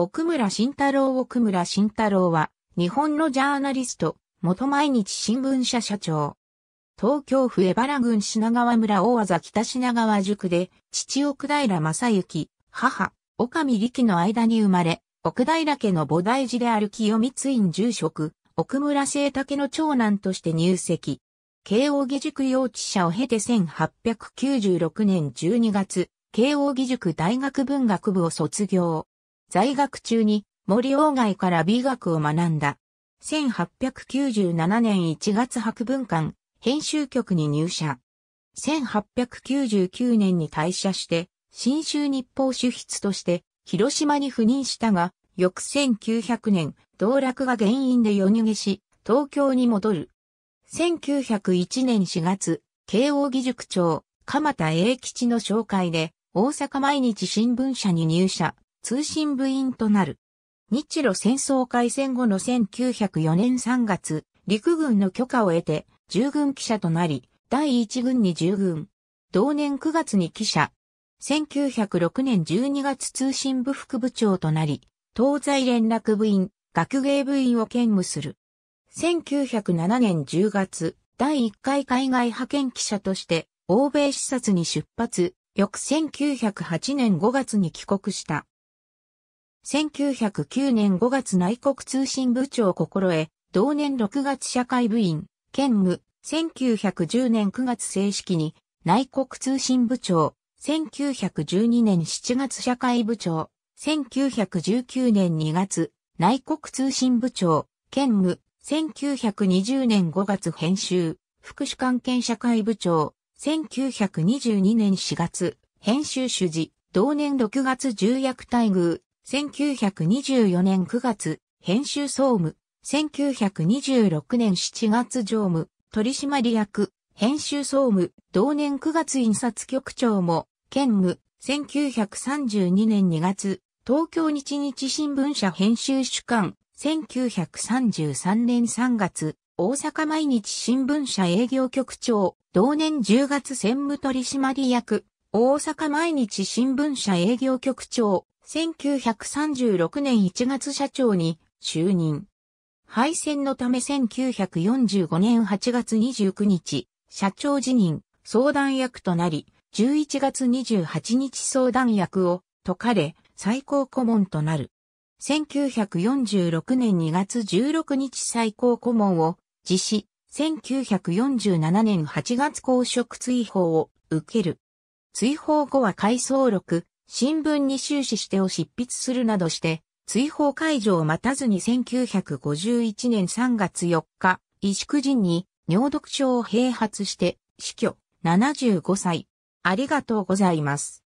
奥村慎太郎奥村慎太郎は、日本のジャーナリスト、元毎日新聞社社長。東京府江原郡品川村大技北品川塾で、父奥平正幸、母、岡美力の間に生まれ、奥平家の菩提寺である清光院住職、奥村聖武の長男として入籍。慶応義塾幼稚舎を経て1896年12月、慶応義塾大学文学部を卒業。在学中に森鴎外から美学を学んだ。1897年1月博文館編集局に入社。1899年に退社して、新州日報主筆として広島に赴任したが、翌1900年、道楽が原因で夜逃げし、東京に戻る。1901年4月、慶応義塾長、鎌田英吉の紹介で、大阪毎日新聞社に入社、通信部員となる。日露戦争開戦後の1904年3月、陸軍の許可を得て、従軍記者となり、第1軍に従軍。同年9月に記者。1906年12月通信部副部長となり、東西連絡部員、学芸部員を兼務する。1907年10月、第1回海外派遣記者として、欧米視察に出発、翌1908年5月に帰国した。1909年5月内国通信部長心得、同年6月社会部員、兼務、1910年9月正式に、内国通信部長、1912年7月社会部長、1919年2月、内国通信部長、兼務、1920年5月編集、福祉関係社会部長、1922年4月、編集主事、同年6月重役待遇、1924年9月、編集総務、1926年7月常務、取締役、編集総務、同年9月印刷局長も、兼務、1932年2月、東京日日新聞社編集主管、1933年3月、大阪毎日新聞社営業局長、同年10月専務取締役、大阪毎日新聞社営業局長、1936年1月社長に就任。敗戦のため1945年8月29日、社長辞任、相談役となり、11月28日相談役を解かれ、最高顧問となる。1946年2月16日最高顧問を実施、1947年8月公職追放を受ける。追放後は改装録、新聞に終始してを執筆するなどして、追放解除を待たずに1951年3月4日、石久人に尿毒症を併発して死去、75歳。ありがとうございます。